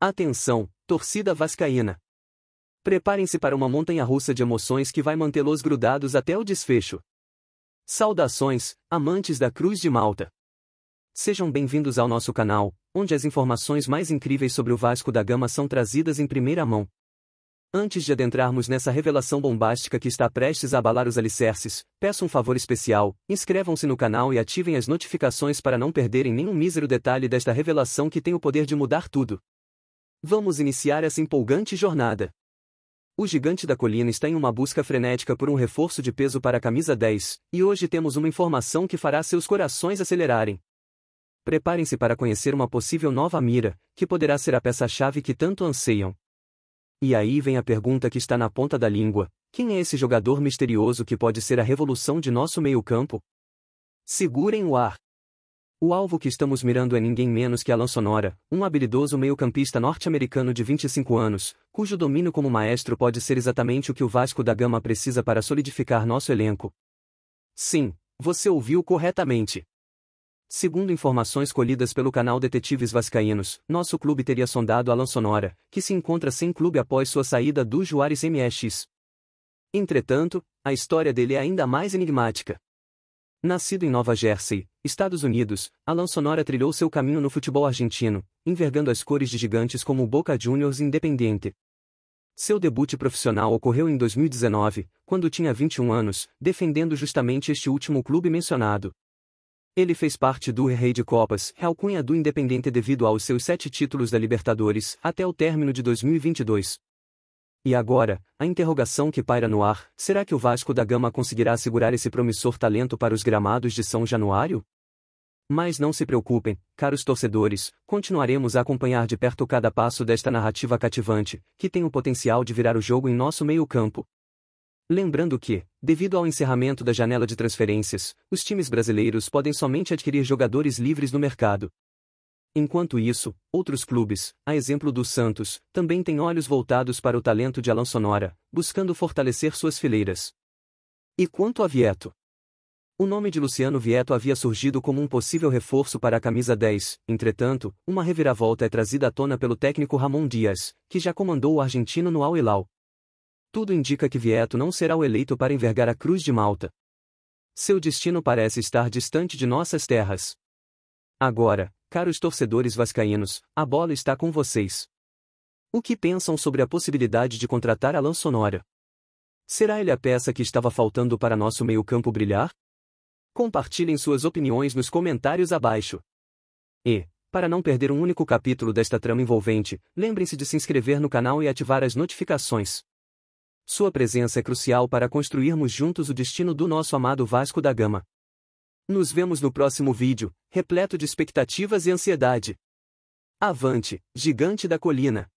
Atenção, torcida vascaína. Preparem-se para uma montanha russa de emoções que vai mantê-los grudados até o desfecho. Saudações, amantes da Cruz de Malta. Sejam bem-vindos ao nosso canal, onde as informações mais incríveis sobre o Vasco da Gama são trazidas em primeira mão. Antes de adentrarmos nessa revelação bombástica que está prestes a abalar os alicerces, peço um favor especial: inscrevam-se no canal e ativem as notificações para não perderem nenhum mísero detalhe desta revelação que tem o poder de mudar tudo. Vamos iniciar essa empolgante jornada. O gigante da colina está em uma busca frenética por um reforço de peso para a camisa 10, e hoje temos uma informação que fará seus corações acelerarem. Preparem-se para conhecer uma possível nova mira, que poderá ser a peça-chave que tanto anseiam. E aí vem a pergunta que está na ponta da língua: quem é esse jogador misterioso que pode ser a revolução de nosso meio-campo? Segurem o ar. O alvo que estamos mirando é ninguém menos que Alan Sonora, um habilidoso meio-campista norte-americano de 25 anos, cujo domínio como maestro pode ser exatamente o que o Vasco da Gama precisa para solidificar nosso elenco. Sim, você ouviu corretamente. Segundo informações colhidas pelo canal Detetives Vascaínos, nosso clube teria sondado Alan Sonora, que se encontra sem clube após sua saída do Juarez MX. Entretanto, a história dele é ainda mais enigmática. Nascido em Nova Jersey, Estados Unidos, Alan Sonora trilhou seu caminho no futebol argentino, envergando as cores de gigantes como o Boca Juniors Independiente. Seu debut profissional ocorreu em 2019, quando tinha 21 anos, defendendo justamente este último clube mencionado. Ele fez parte do Rei de Copas, Cunha do Independiente devido aos seus sete títulos da Libertadores, até o término de 2022. E agora, a interrogação que paira no ar: será que o Vasco da Gama conseguirá segurar esse promissor talento para os gramados de São Januário? Mas não se preocupem, caros torcedores, continuaremos a acompanhar de perto cada passo desta narrativa cativante, que tem o potencial de virar o jogo em nosso meio-campo. Lembrando que, devido ao encerramento da janela de transferências, os times brasileiros podem somente adquirir jogadores livres no mercado. Enquanto isso, outros clubes, a exemplo do Santos, também têm olhos voltados para o talento de Alan Sonora, buscando fortalecer suas fileiras. E quanto a Vieto? O nome de Luciano Vieto havia surgido como um possível reforço para a camisa 10, entretanto, uma reviravolta é trazida à tona pelo técnico Ramon Dias, que já comandou o argentino no Al-Hilal. Tudo indica que Vieto não será o eleito para envergar a Cruz de Malta. Seu destino parece estar distante de nossas terras. Agora, Caros torcedores vascaínos, a bola está com vocês. O que pensam sobre a possibilidade de contratar Alan Sonora? Será ele a peça que estava faltando para nosso meio-campo brilhar? Compartilhem suas opiniões nos comentários abaixo. E, para não perder um único capítulo desta trama envolvente, lembrem-se de se inscrever no canal e ativar as notificações. Sua presença é crucial para construirmos juntos o destino do nosso amado Vasco da Gama. Nos vemos no próximo vídeo, repleto de expectativas e ansiedade. Avante, gigante da colina!